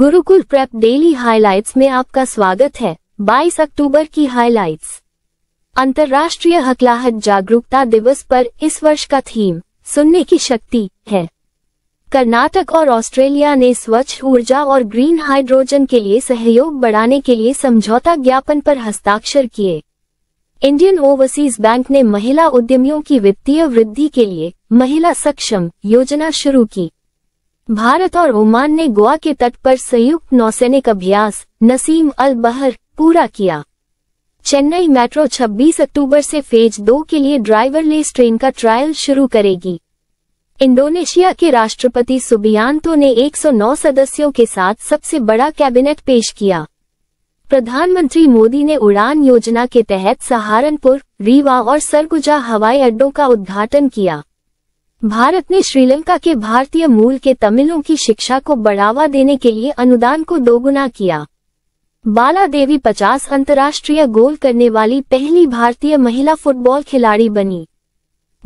Gurukul prep daily highlights में आपका स्वागत है 22 अक्टूबर की हाइलाइट्स अंतर्राष्ट्रीय हकलाहट जागरूकता दिवस पर इस वर्ष का थीम सुनने की शक्ति है कर्नाटक और ऑस्ट्रेलिया ने स्वच्छ ऊर्जा और ग्रीन हाइड्रोजन के लिए सहयोग बढ़ाने के लिए समझौता ज्ञापन पर हस्ताक्षर किए इंडियन ओवरसीज बैंक ने महिला उद्यमियों की वित्तीय वृद्धि के लिए महिला सक्षम योजना शुरू की भारत और ओमान ने गोवा के तट पर संयुक्त नौसैनिक अभ्यास नसीम अल बहर पूरा किया चेन्नई मेट्रो 26 अक्टूबर से फेज दो के लिए ड्राइवरलेस ट्रेन का ट्रायल शुरू करेगी इंडोनेशिया के राष्ट्रपति सुबियांतो ने 109 सदस्यों के साथ सबसे बड़ा कैबिनेट पेश किया प्रधानमंत्री मोदी ने उड़ान योजना के तहत सहारनपुर रीवा और सरगुजा हवाई अड्डों का उद्घाटन किया भारत ने श्रीलंका के भारतीय मूल के तमिलों की शिक्षा को बढ़ावा देने के लिए अनुदान को दोगुना किया बाला देवी 50 अंतर्राष्ट्रीय गोल करने वाली पहली भारतीय महिला फुटबॉल खिलाड़ी बनी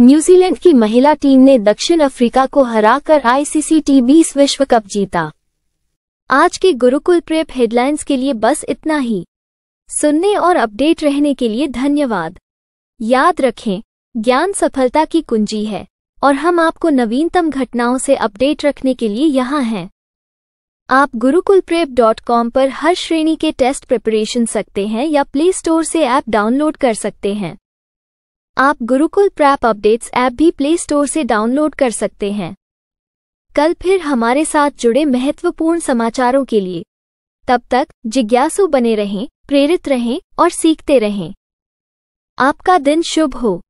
न्यूजीलैंड की महिला टीम ने दक्षिण अफ्रीका को हराकर आईसीसी टी बीस विश्व कप जीता आज के गुरुकुल प्रेप हेडलाइंस के लिए बस इतना ही सुनने और अपडेट रहने के लिए धन्यवाद याद रखें ज्ञान सफलता की कुंजी है और हम आपको नवीनतम घटनाओं से अपडेट रखने के लिए यहाँ हैं आप गुरुकुल प्रेप डॉट कॉम पर हर श्रेणी के टेस्ट प्रिपरेशन सकते हैं या प्ले स्टोर से ऐप डाउनलोड कर सकते हैं आप गुरुकुल प्रैप अपडेट्स ऐप भी प्ले स्टोर से डाउनलोड कर सकते हैं कल फिर हमारे साथ जुड़े महत्वपूर्ण समाचारों के लिए तब तक जिज्ञासु बने रहें प्रेरित रहें और सीखते रहें आपका दिन शुभ हो